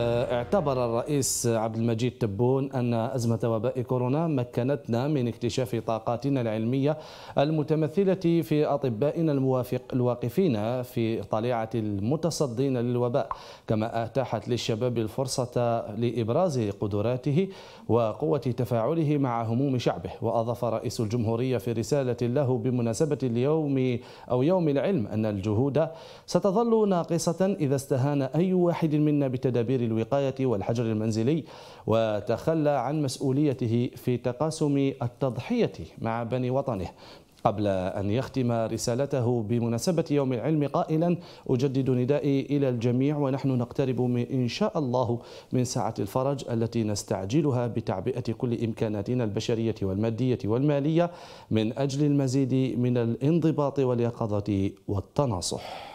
آه، اعتبر الرئيس عبد المجيد تبون أن أزمة وباء كورونا مكنتنا من اكتشاف طاقاتنا العلمية المتمثلة في أطبائنا الموافق الواقفين في طليعة المتصدين للوباء كما أتاحت للشباب الفرصة لإبراز قدراته وقوة تفاعله مع هموم شعبه وأضاف رئيس الجمهورية في رسالة له بمناسبة اليوم أو يوم العلم أن الجهود ستظل ناقصة إذا استهان أي واحد منا بتدابير الوقاية والحجر المنزلي وتخلى عن مسؤوليته في تقاسم التضحية مع بني وطنه قبل أن يختم رسالته بمناسبة يوم العلم قائلا أجدد ندائي إلى الجميع ونحن نقترب من إن شاء الله من ساعة الفرج التي نستعجلها بتعبئة كل إمكاناتنا البشرية والمادية والمالية من أجل المزيد من الانضباط واليقظة والتناصح